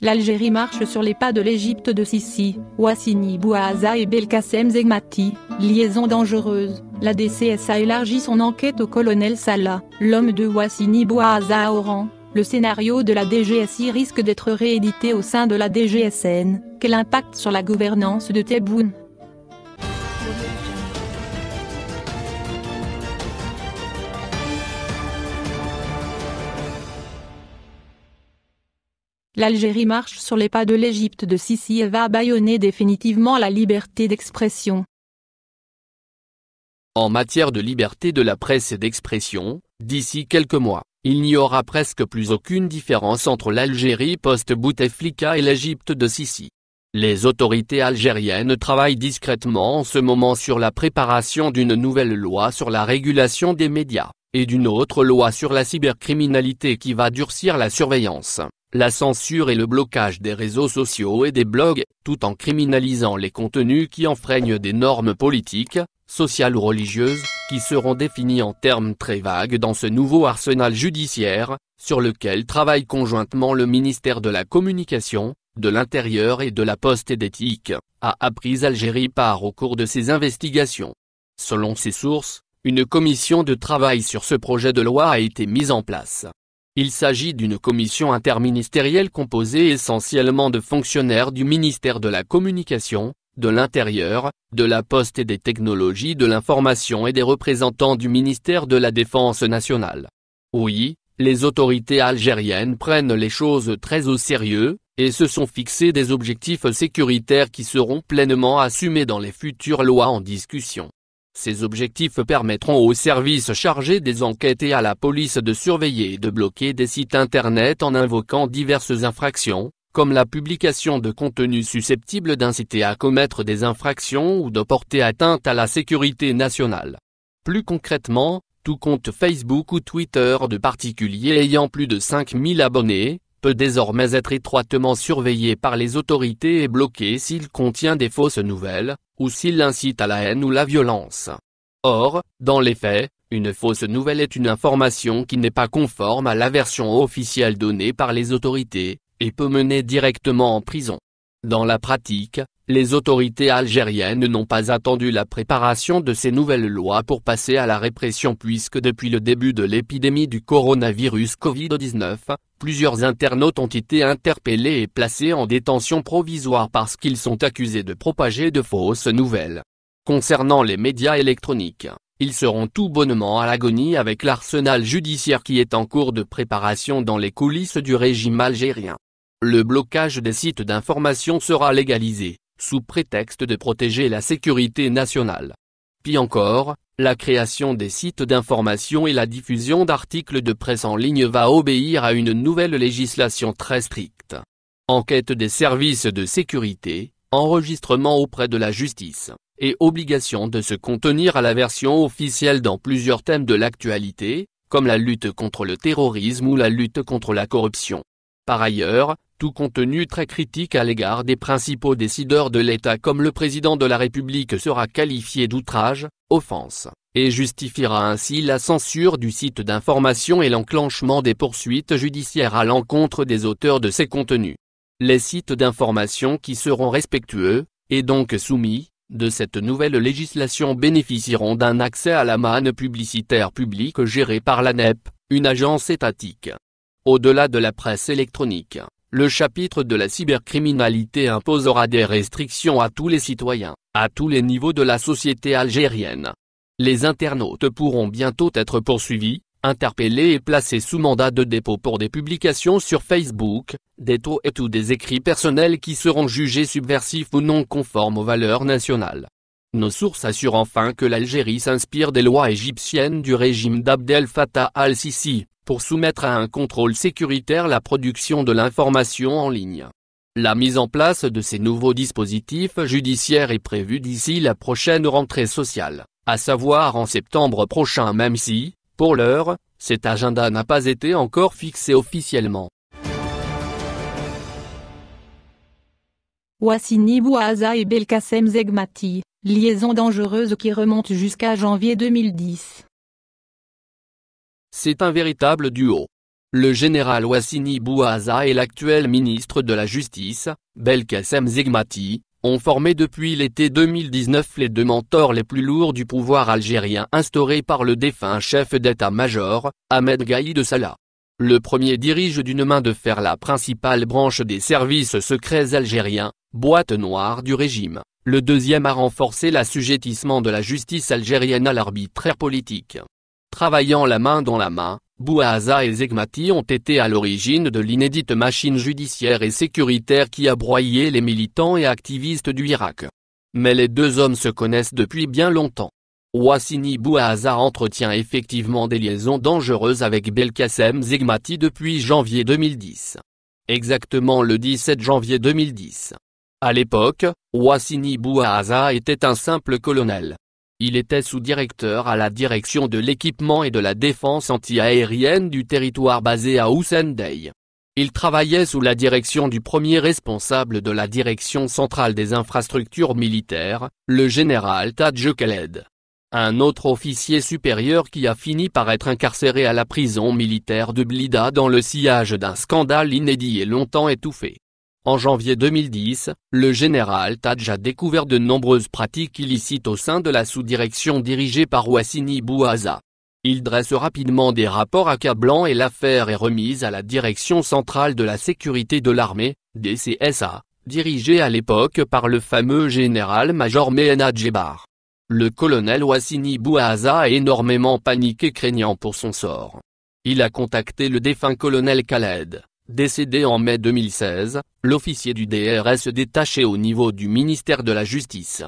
L'Algérie marche sur les pas de l'Égypte de Sissi, Ouassini Bouaza et Belkacem Zegmati, liaison dangereuse. La DCSA élargit son enquête au colonel Salah, l'homme de Ouassini Bouaza à Oran. Le scénario de la DGSI risque d'être réédité au sein de la DGSN. Quel impact sur la gouvernance de Tebboune l'Algérie marche sur les pas de l'Égypte de Sissi et va bâillonner définitivement la liberté d'expression. En matière de liberté de la presse et d'expression, d'ici quelques mois, il n'y aura presque plus aucune différence entre l'Algérie post-Bouteflika et l'Égypte de Sissi. Les autorités algériennes travaillent discrètement en ce moment sur la préparation d'une nouvelle loi sur la régulation des médias, et d'une autre loi sur la cybercriminalité qui va durcir la surveillance la censure et le blocage des réseaux sociaux et des blogs, tout en criminalisant les contenus qui enfreignent des normes politiques, sociales ou religieuses, qui seront définies en termes très vagues dans ce nouveau arsenal judiciaire, sur lequel travaille conjointement le ministère de la Communication, de l'Intérieur et de la Poste et d'éthique, a appris Algérie part au cours de ses investigations. Selon ses sources, une commission de travail sur ce projet de loi a été mise en place. Il s'agit d'une commission interministérielle composée essentiellement de fonctionnaires du ministère de la Communication, de l'Intérieur, de la Poste et des Technologies de l'Information et des représentants du ministère de la Défense nationale. Oui, les autorités algériennes prennent les choses très au sérieux, et se sont fixés des objectifs sécuritaires qui seront pleinement assumés dans les futures lois en discussion. Ces objectifs permettront aux services chargés des enquêtes et à la police de surveiller et de bloquer des sites Internet en invoquant diverses infractions, comme la publication de contenus susceptibles d'inciter à commettre des infractions ou de porter atteinte à la sécurité nationale. Plus concrètement, tout compte Facebook ou Twitter de particuliers ayant plus de 5000 abonnés, peut désormais être étroitement surveillé par les autorités et bloqué s'il contient des fausses nouvelles, ou s'il incite à la haine ou la violence. Or, dans les faits, une fausse nouvelle est une information qui n'est pas conforme à la version officielle donnée par les autorités, et peut mener directement en prison. Dans la pratique, les autorités algériennes n'ont pas attendu la préparation de ces nouvelles lois pour passer à la répression puisque depuis le début de l'épidémie du coronavirus Covid-19, plusieurs internautes ont été interpellés et placés en détention provisoire parce qu'ils sont accusés de propager de fausses nouvelles. Concernant les médias électroniques, ils seront tout bonnement à l'agonie avec l'arsenal judiciaire qui est en cours de préparation dans les coulisses du régime algérien. Le blocage des sites d'information sera légalisé, sous prétexte de protéger la sécurité nationale. Puis encore, la création des sites d'information et la diffusion d'articles de presse en ligne va obéir à une nouvelle législation très stricte. Enquête des services de sécurité, enregistrement auprès de la justice, et obligation de se contenir à la version officielle dans plusieurs thèmes de l'actualité, comme la lutte contre le terrorisme ou la lutte contre la corruption. Par ailleurs, tout contenu très critique à l'égard des principaux décideurs de l'État comme le président de la République sera qualifié d'outrage, offense, et justifiera ainsi la censure du site d'information et l'enclenchement des poursuites judiciaires à l'encontre des auteurs de ces contenus. Les sites d'information qui seront respectueux, et donc soumis, de cette nouvelle législation bénéficieront d'un accès à la manne publicitaire publique gérée par l'ANEP, une agence étatique. Au-delà de la presse électronique, le chapitre de la cybercriminalité imposera des restrictions à tous les citoyens, à tous les niveaux de la société algérienne. Les internautes pourront bientôt être poursuivis, interpellés et placés sous mandat de dépôt pour des publications sur Facebook, des tweets ou des écrits personnels qui seront jugés subversifs ou non conformes aux valeurs nationales. Nos sources assurent enfin que l'Algérie s'inspire des lois égyptiennes du régime d'Abdel Fattah al-Sisi, pour soumettre à un contrôle sécuritaire la production de l'information en ligne. La mise en place de ces nouveaux dispositifs judiciaires est prévue d'ici la prochaine rentrée sociale, à savoir en septembre prochain même si, pour l'heure, cet agenda n'a pas été encore fixé officiellement. Wassini Bouaza et Belkacem Zegmati liaison dangereuse qui remonte jusqu'à janvier 2010. C'est un véritable duo. Le général Wassini Bouaza et l'actuel ministre de la Justice, Belkacem Zegmati, ont formé depuis l'été 2019 les deux mentors les plus lourds du pouvoir algérien instauré par le défunt chef d'état-major, Ahmed Gaïd Salah. Le premier dirige d'une main de fer la principale branche des services secrets algériens, boîte noire du régime le deuxième a renforcé l'assujettissement de la justice algérienne à l'arbitraire politique. Travaillant la main dans la main, Bouaza et Zegmati ont été à l'origine de l'inédite machine judiciaire et sécuritaire qui a broyé les militants et activistes du Irak. Mais les deux hommes se connaissent depuis bien longtemps. Wassini Bouaza entretient effectivement des liaisons dangereuses avec Belkacem Zegmati depuis janvier 2010. Exactement le 17 janvier 2010, à l'époque, Wassini Bouaza était un simple colonel. Il était sous-directeur à la direction de l'équipement et de la défense antiaérienne du territoire basé à Ousendei. Il travaillait sous la direction du premier responsable de la direction centrale des infrastructures militaires, le général Tadjou Un autre officier supérieur qui a fini par être incarcéré à la prison militaire de Blida dans le sillage d'un scandale inédit et longtemps étouffé. En janvier 2010, le général Tadj a découvert de nombreuses pratiques illicites au sein de la sous-direction dirigée par Wassini Bouaza. Il dresse rapidement des rapports accablants et l'affaire est remise à la Direction centrale de la sécurité de l'armée, DCSA, dirigée à l'époque par le fameux général-major Mehena Djebar. Le colonel Wassini Bouaza a énormément paniqué craignant pour son sort. Il a contacté le défunt colonel Khaled, Décédé en mai 2016, l'officier du DRS détaché au niveau du ministère de la Justice.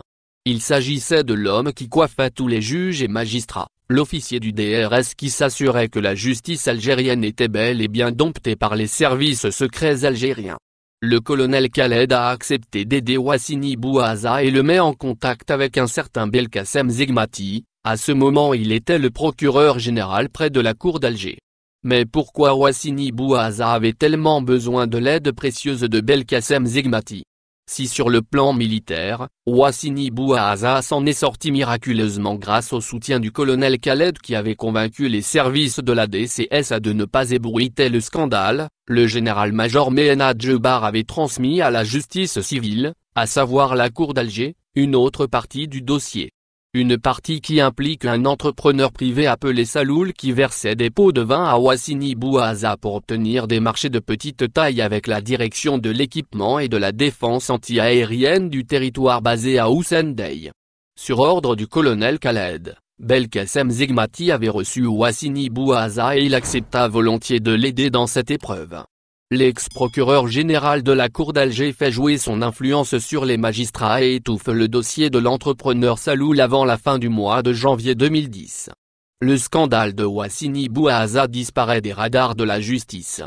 Il s'agissait de l'homme qui coiffait tous les juges et magistrats, l'officier du DRS qui s'assurait que la justice algérienne était belle et bien domptée par les services secrets algériens. Le colonel Khaled a accepté d'aider Wassini Bouaza et le met en contact avec un certain Belkacem Zigmati. à ce moment il était le procureur général près de la cour d'Alger. Mais pourquoi Wassini Bouaza avait tellement besoin de l'aide précieuse de Belkacem Zigmati Si sur le plan militaire, Wassini Bouaza s'en est sorti miraculeusement grâce au soutien du colonel Khaled qui avait convaincu les services de la DCSA de ne pas ébrouiter le scandale, le général-major Mehena Djebar avait transmis à la justice civile, à savoir la cour d'Alger, une autre partie du dossier. Une partie qui implique un entrepreneur privé appelé Saloul qui versait des pots de vin à Wassini Bouaza pour obtenir des marchés de petite taille avec la direction de l'équipement et de la défense antiaérienne du territoire basé à Ousendei. Sur ordre du colonel Khaled, Belkacem Zigmati avait reçu Wassini Bouaza et il accepta volontiers de l'aider dans cette épreuve. L'ex-procureur général de la Cour d'Alger fait jouer son influence sur les magistrats et étouffe le dossier de l'entrepreneur Saloul avant la fin du mois de janvier 2010. Le scandale de Wassini Bouhaza disparaît des radars de la justice.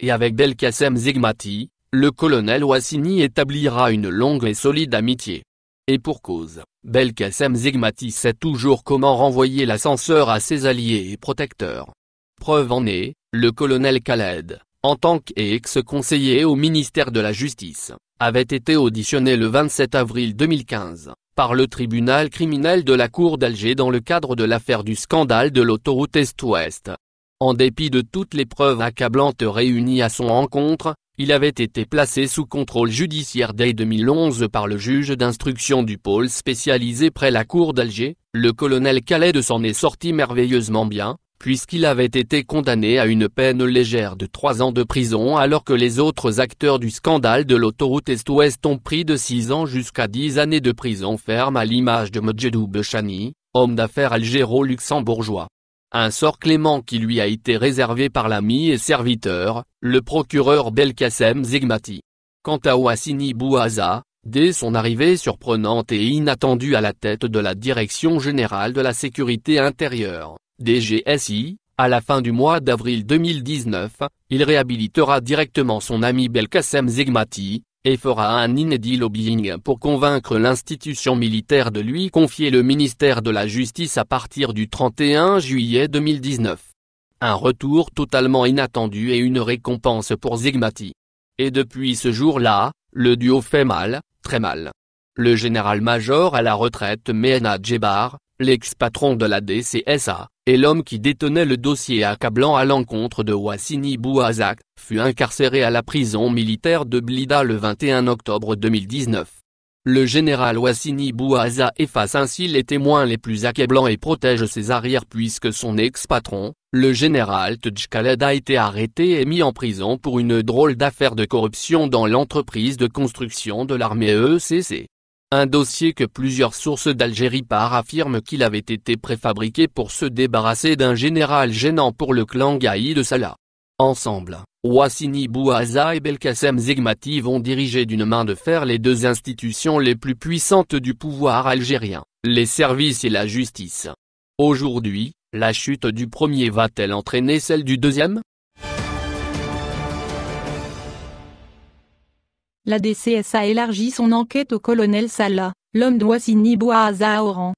Et avec Belkacem Zigmati, le colonel Wassini établira une longue et solide amitié. Et pour cause, Belkacem Zigmati sait toujours comment renvoyer l'ascenseur à ses alliés et protecteurs. Preuve en est, le colonel Khaled, en tant qu'ex-conseiller au ministère de la Justice, avait été auditionné le 27 avril 2015, par le tribunal criminel de la Cour d'Alger dans le cadre de l'affaire du scandale de l'autoroute Est-Ouest. En dépit de toutes les preuves accablantes réunies à son encontre, il avait été placé sous contrôle judiciaire dès 2011 par le juge d'instruction du pôle spécialisé près la cour d'Alger, le colonel Calais de s'en est sorti merveilleusement bien, puisqu'il avait été condamné à une peine légère de trois ans de prison alors que les autres acteurs du scandale de l'autoroute Est-Ouest ont pris de 6 ans jusqu'à 10 années de prison ferme à l'image de Mojedou Bechani, homme d'affaires algéro-luxembourgeois. Un sort clément qui lui a été réservé par l'ami et serviteur, le procureur Belkacem Zigmati. Quant à Ouassini Bouaza, Dès son arrivée surprenante et inattendue à la tête de la Direction Générale de la Sécurité Intérieure, DGSI, à la fin du mois d'avril 2019, il réhabilitera directement son ami Belkacem Zigmati, et fera un inédit lobbying pour convaincre l'institution militaire de lui confier le ministère de la Justice à partir du 31 juillet 2019. Un retour totalement inattendu et une récompense pour Zigmati. Et depuis ce jour-là, le duo fait mal, très mal. Le général-major à la retraite Mehna Djebar l'ex-patron de la DCSA, et l'homme qui détenait le dossier accablant à l'encontre de Wassini Bouazak, fut incarcéré à la prison militaire de Blida le 21 octobre 2019. Le général Wassini Bouaza efface ainsi les témoins les plus accablants et protège ses arrières puisque son ex-patron, le général Tchkaled a été arrêté et mis en prison pour une drôle d'affaire de corruption dans l'entreprise de construction de l'armée ECC un dossier que plusieurs sources d'Algérie par affirment qu'il avait été préfabriqué pour se débarrasser d'un général gênant pour le clan Gaï de Salah. Ensemble, Wassini Bouaza et Belkacem Zegmati vont diriger d'une main de fer les deux institutions les plus puissantes du pouvoir algérien, les services et la justice. Aujourd'hui, la chute du premier va-t-elle entraîner celle du deuxième La DCSA a élargi son enquête au colonel Salah, l'homme d'Ouassini Bouaza Oran.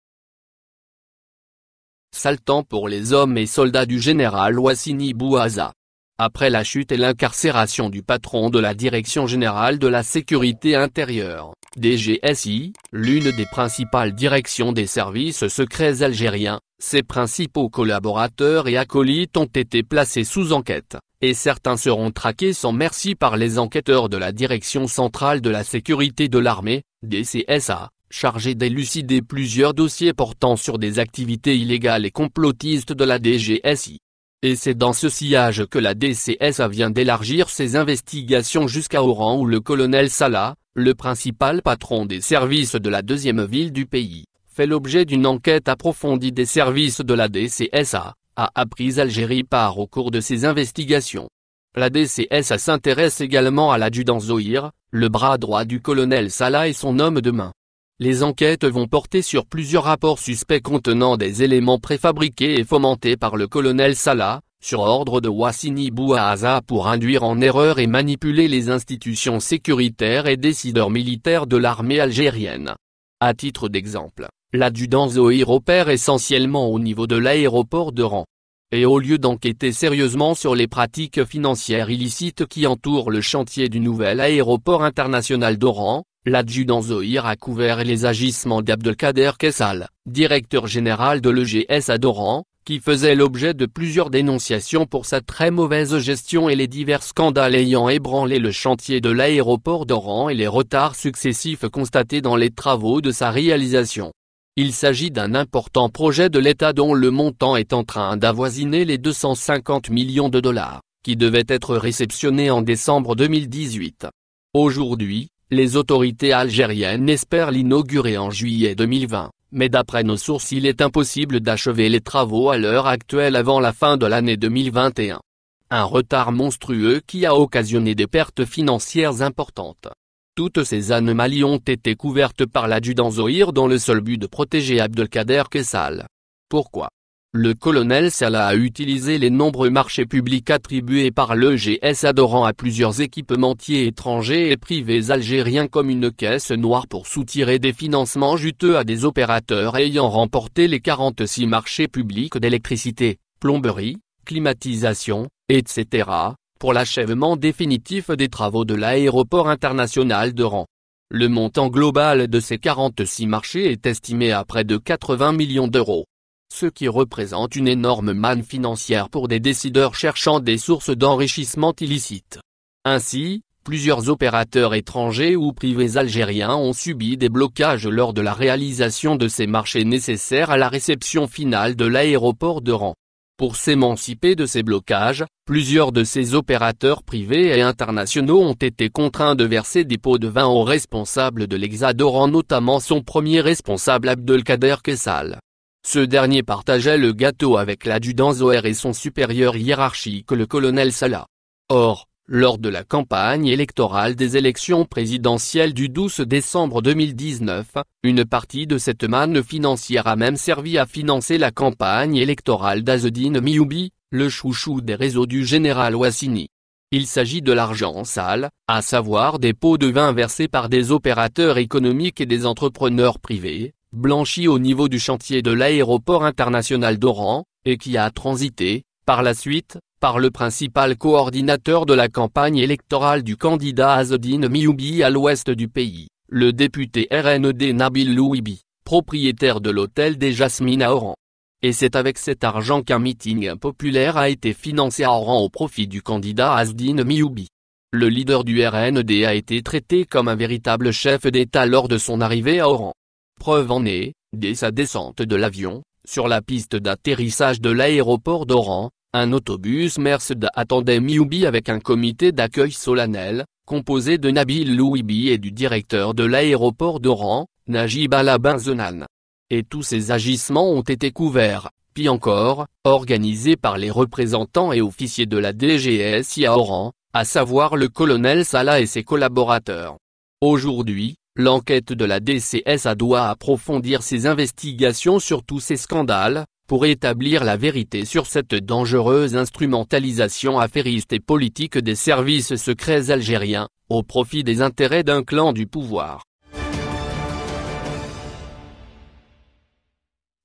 Saltant pour les hommes et soldats du général Ouassini Bouaza. Après la chute et l'incarcération du patron de la Direction Générale de la Sécurité Intérieure, DGSI, l'une des principales directions des services secrets algériens, ses principaux collaborateurs et acolytes ont été placés sous enquête et certains seront traqués sans merci par les enquêteurs de la Direction Centrale de la Sécurité de l'Armée, DCSA, chargés d'élucider plusieurs dossiers portant sur des activités illégales et complotistes de la DGSI. Et c'est dans ce sillage que la DCSA vient d'élargir ses investigations jusqu'à Oran où le colonel Salah, le principal patron des services de la deuxième ville du pays, fait l'objet d'une enquête approfondie des services de la DCSA, a appris Algérie par au cours de ses investigations. La DCSA s'intéresse également à l'adjudant Zohir, le bras droit du colonel Salah et son homme de main. Les enquêtes vont porter sur plusieurs rapports suspects contenant des éléments préfabriqués et fomentés par le colonel Salah, sur ordre de Wassini Bouaza pour induire en erreur et manipuler les institutions sécuritaires et décideurs militaires de l'armée algérienne. À titre d'exemple, L'adjudant Zoïr opère essentiellement au niveau de l'aéroport d'Oran. Et au lieu d'enquêter sérieusement sur les pratiques financières illicites qui entourent le chantier du nouvel aéroport international d'Oran, l'adjudant Zoïr a couvert les agissements d'Abdelkader Kessal, directeur général de l'EGS à Doran, qui faisait l'objet de plusieurs dénonciations pour sa très mauvaise gestion et les divers scandales ayant ébranlé le chantier de l'aéroport d'Oran et les retards successifs constatés dans les travaux de sa réalisation. Il s'agit d'un important projet de l'État dont le montant est en train d'avoisiner les 250 millions de dollars, qui devait être réceptionnés en décembre 2018. Aujourd'hui, les autorités algériennes espèrent l'inaugurer en juillet 2020, mais d'après nos sources il est impossible d'achever les travaux à l'heure actuelle avant la fin de l'année 2021. Un retard monstrueux qui a occasionné des pertes financières importantes. Toutes ces anomalies ont été couvertes par l'adjudant Zohir dans le seul but de protéger Abdelkader Kessal. Pourquoi Le colonel Salah a utilisé les nombreux marchés publics attribués par l'EGS adorant à plusieurs équipementiers étrangers et privés algériens comme une caisse noire pour soutirer des financements juteux à des opérateurs ayant remporté les 46 marchés publics d'électricité, plomberie, climatisation, etc., pour l'achèvement définitif des travaux de l'aéroport international de Rang. Le montant global de ces 46 marchés est estimé à près de 80 millions d'euros. Ce qui représente une énorme manne financière pour des décideurs cherchant des sources d'enrichissement illicites. Ainsi, plusieurs opérateurs étrangers ou privés algériens ont subi des blocages lors de la réalisation de ces marchés nécessaires à la réception finale de l'aéroport de Rang. Pour s'émanciper de ces blocages, plusieurs de ces opérateurs privés et internationaux ont été contraints de verser des pots de vin aux responsables de en notamment son premier responsable Abdelkader Kessal. Ce dernier partageait le gâteau avec l'adjudant Zohar et son supérieur hiérarchique le colonel Salah. Or, lors de la campagne électorale des élections présidentielles du 12 décembre 2019, une partie de cette manne financière a même servi à financer la campagne électorale d'Azedine Mioubi, le chouchou des réseaux du général Ouassini. Il s'agit de l'argent sale, à savoir des pots de vin versés par des opérateurs économiques et des entrepreneurs privés, blanchis au niveau du chantier de l'aéroport international d'Oran, et qui a transité, par la suite, par le principal coordinateur de la campagne électorale du candidat Azedine Mioubi à l'ouest du pays, le député RND Nabil Louibi, propriétaire de l'hôtel des Jasmines à Oran. Et c'est avec cet argent qu'un meeting populaire a été financé à Oran au profit du candidat Azdine Mioubi. Le leader du RND a été traité comme un véritable chef d'État lors de son arrivée à Oran. Preuve en est, dès sa descente de l'avion, sur la piste d'atterrissage de l'aéroport d'Oran, un autobus Mercedes attendait Mioubi avec un comité d'accueil solennel, composé de Nabil Louibi et du directeur de l'aéroport d'Oran, Najib Zonan. Et tous ces agissements ont été couverts, puis encore, organisés par les représentants et officiers de la DGSI à Oran, à savoir le colonel Salah et ses collaborateurs. Aujourd'hui, l'enquête de la DCS doit approfondir ses investigations sur tous ces scandales, pour établir la vérité sur cette dangereuse instrumentalisation affairiste et politique des services secrets algériens, au profit des intérêts d'un clan du pouvoir.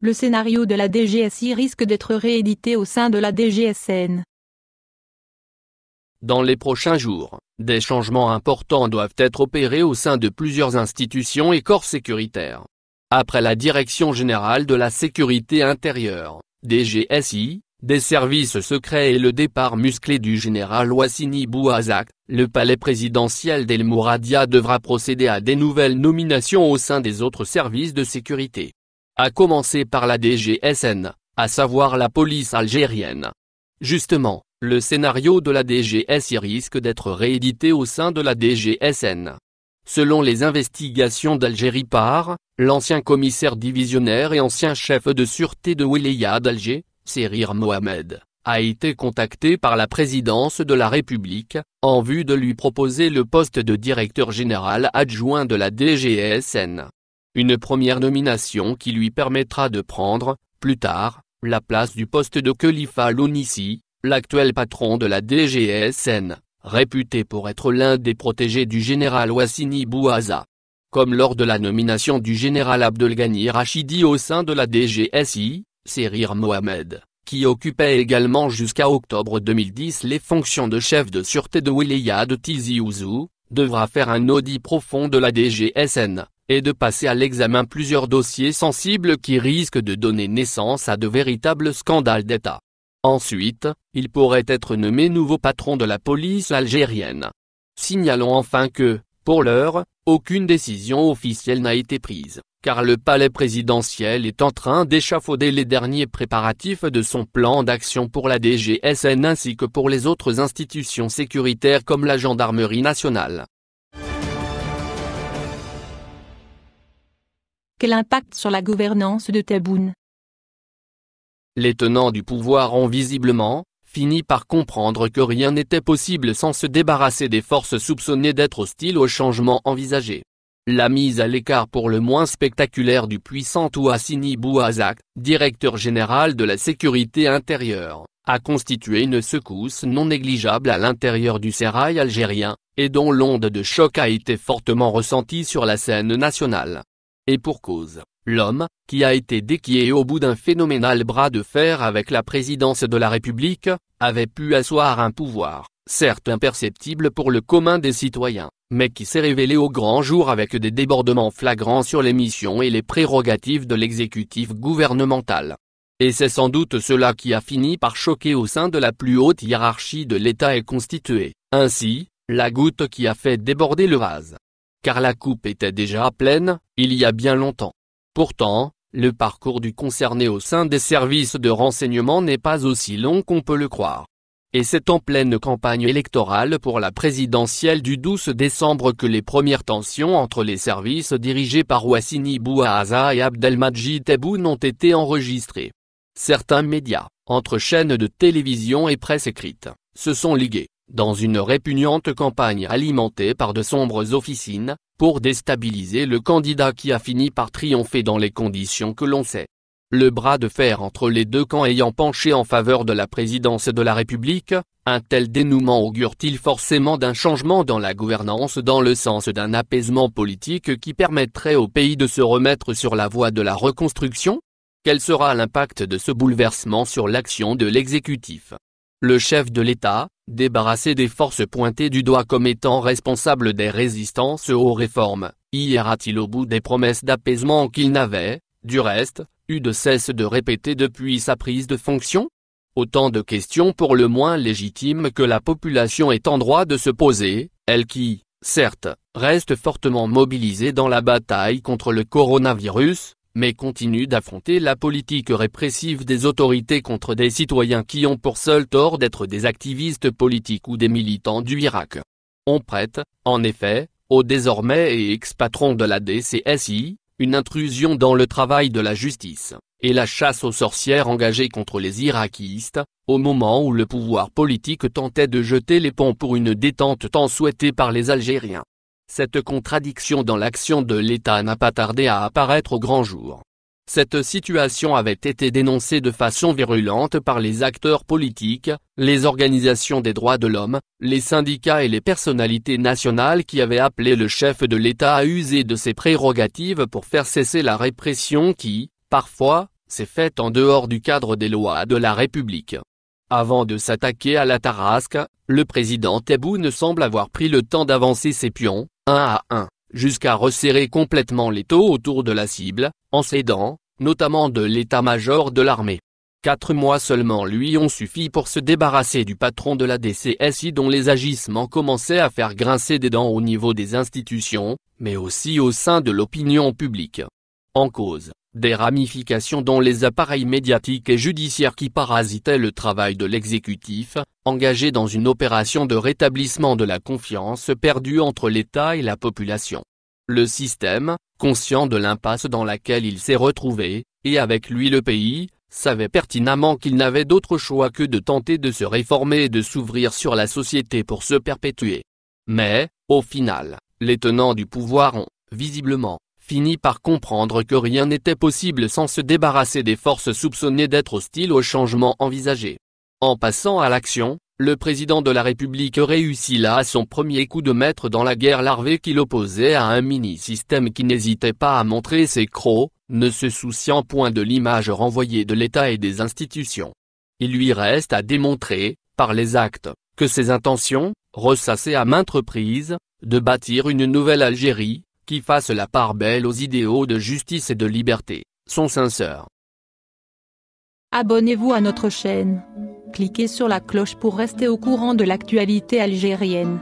Le scénario de la DGSI risque d'être réédité au sein de la DGSN. Dans les prochains jours, des changements importants doivent être opérés au sein de plusieurs institutions et corps sécuritaires après la Direction Générale de la Sécurité Intérieure, DGSI, des services secrets et le départ musclé du général Wassini Bouazak, le palais présidentiel d'El Mouradia devra procéder à des nouvelles nominations au sein des autres services de sécurité. À commencer par la DGSN, à savoir la police algérienne. Justement, le scénario de la DGSI risque d'être réédité au sein de la DGSN. Selon les investigations d'Algérie par, l'ancien commissaire divisionnaire et ancien chef de sûreté de Wilaya d'Alger, Serir Mohamed, a été contacté par la présidence de la République, en vue de lui proposer le poste de directeur général adjoint de la DGSN. Une première nomination qui lui permettra de prendre, plus tard, la place du poste de Khalifa Lounissi, l'actuel patron de la DGSN réputé pour être l'un des protégés du général Wassini Bouaza. Comme lors de la nomination du général Abdelghani Rachidi au sein de la DGSI, Serir Mohamed, qui occupait également jusqu'à octobre 2010 les fonctions de chef de sûreté de Wilaya de Tizi Ouzou, devra faire un audit profond de la DGSN, et de passer à l'examen plusieurs dossiers sensibles qui risquent de donner naissance à de véritables scandales d'État. Ensuite, il pourrait être nommé nouveau patron de la police algérienne. Signalons enfin que, pour l'heure, aucune décision officielle n'a été prise, car le palais présidentiel est en train d'échafauder les derniers préparatifs de son plan d'action pour la DGSN ainsi que pour les autres institutions sécuritaires comme la gendarmerie nationale. Quel impact sur la gouvernance de Taboun les tenants du pouvoir ont visiblement, fini par comprendre que rien n'était possible sans se débarrasser des forces soupçonnées d'être hostiles au changement envisagé. La mise à l'écart pour le moins spectaculaire du puissant Ouassini Bouazak, directeur général de la sécurité intérieure, a constitué une secousse non négligeable à l'intérieur du sérail algérien, et dont l'onde de choc a été fortement ressentie sur la scène nationale. Et pour cause. L'homme, qui a été déquié au bout d'un phénoménal bras de fer avec la présidence de la République, avait pu asseoir un pouvoir, certes imperceptible pour le commun des citoyens, mais qui s'est révélé au grand jour avec des débordements flagrants sur les missions et les prérogatives de l'exécutif gouvernemental. Et c'est sans doute cela qui a fini par choquer au sein de la plus haute hiérarchie de l'État et constitué, ainsi, la goutte qui a fait déborder le vase. Car la coupe était déjà pleine, il y a bien longtemps. Pourtant, le parcours du concerné au sein des services de renseignement n'est pas aussi long qu'on peut le croire. Et c'est en pleine campagne électorale pour la présidentielle du 12 décembre que les premières tensions entre les services dirigés par Wassini Bouaza et Abdelmadjid Tebboune ont été enregistrées. Certains médias, entre chaînes de télévision et presse écrite, se sont ligués, dans une répugnante campagne alimentée par de sombres officines, pour déstabiliser le candidat qui a fini par triompher dans les conditions que l'on sait. Le bras de fer entre les deux camps ayant penché en faveur de la présidence de la République, un tel dénouement augure-t-il forcément d'un changement dans la gouvernance dans le sens d'un apaisement politique qui permettrait au pays de se remettre sur la voie de la reconstruction Quel sera l'impact de ce bouleversement sur l'action de l'exécutif le chef de l'État, débarrassé des forces pointées du doigt comme étant responsable des résistances aux réformes, y ira-t-il au bout des promesses d'apaisement qu'il n'avait, du reste, eu de cesse de répéter depuis sa prise de fonction Autant de questions pour le moins légitimes que la population est en droit de se poser, elle qui, certes, reste fortement mobilisée dans la bataille contre le coronavirus, mais continue d'affronter la politique répressive des autorités contre des citoyens qui ont pour seul tort d'être des activistes politiques ou des militants du Irak. On prête, en effet, au désormais et ex-patron de la DCSI, une intrusion dans le travail de la justice, et la chasse aux sorcières engagée contre les irakistes, au moment où le pouvoir politique tentait de jeter les ponts pour une détente tant souhaitée par les Algériens. Cette contradiction dans l'action de l'État n'a pas tardé à apparaître au grand jour. Cette situation avait été dénoncée de façon virulente par les acteurs politiques, les organisations des droits de l'homme, les syndicats et les personnalités nationales qui avaient appelé le chef de l'État à user de ses prérogatives pour faire cesser la répression qui, parfois, s'est faite en dehors du cadre des lois de la République. Avant de s'attaquer à la Tarasque, le président ne semble avoir pris le temps d'avancer ses pions, à un, jusqu'à resserrer complètement les taux autour de la cible, en s'aidant, notamment de l'état-major de l'armée. Quatre mois seulement lui ont suffi pour se débarrasser du patron de la DCSI dont les agissements commençaient à faire grincer des dents au niveau des institutions, mais aussi au sein de l'opinion publique. En cause, des ramifications dont les appareils médiatiques et judiciaires qui parasitaient le travail de l'exécutif, engagé dans une opération de rétablissement de la confiance perdue entre l'État et la population. Le système, conscient de l'impasse dans laquelle il s'est retrouvé, et avec lui le pays, savait pertinemment qu'il n'avait d'autre choix que de tenter de se réformer et de s'ouvrir sur la société pour se perpétuer. Mais, au final, les tenants du pouvoir ont, visiblement, finit par comprendre que rien n'était possible sans se débarrasser des forces soupçonnées d'être hostiles au changement envisagé. En passant à l'action, le président de la République réussit là à son premier coup de maître dans la guerre larvée qu'il opposait à un mini-système qui n'hésitait pas à montrer ses crocs, ne se souciant point de l'image renvoyée de l'État et des institutions. Il lui reste à démontrer, par les actes, que ses intentions, ressassées à maintes reprises, de bâtir une nouvelle Algérie, qui fasse la part belle aux idéaux de justice et de liberté, sont sincères. Abonnez-vous à notre chaîne. Cliquez sur la cloche pour rester au courant de l'actualité algérienne.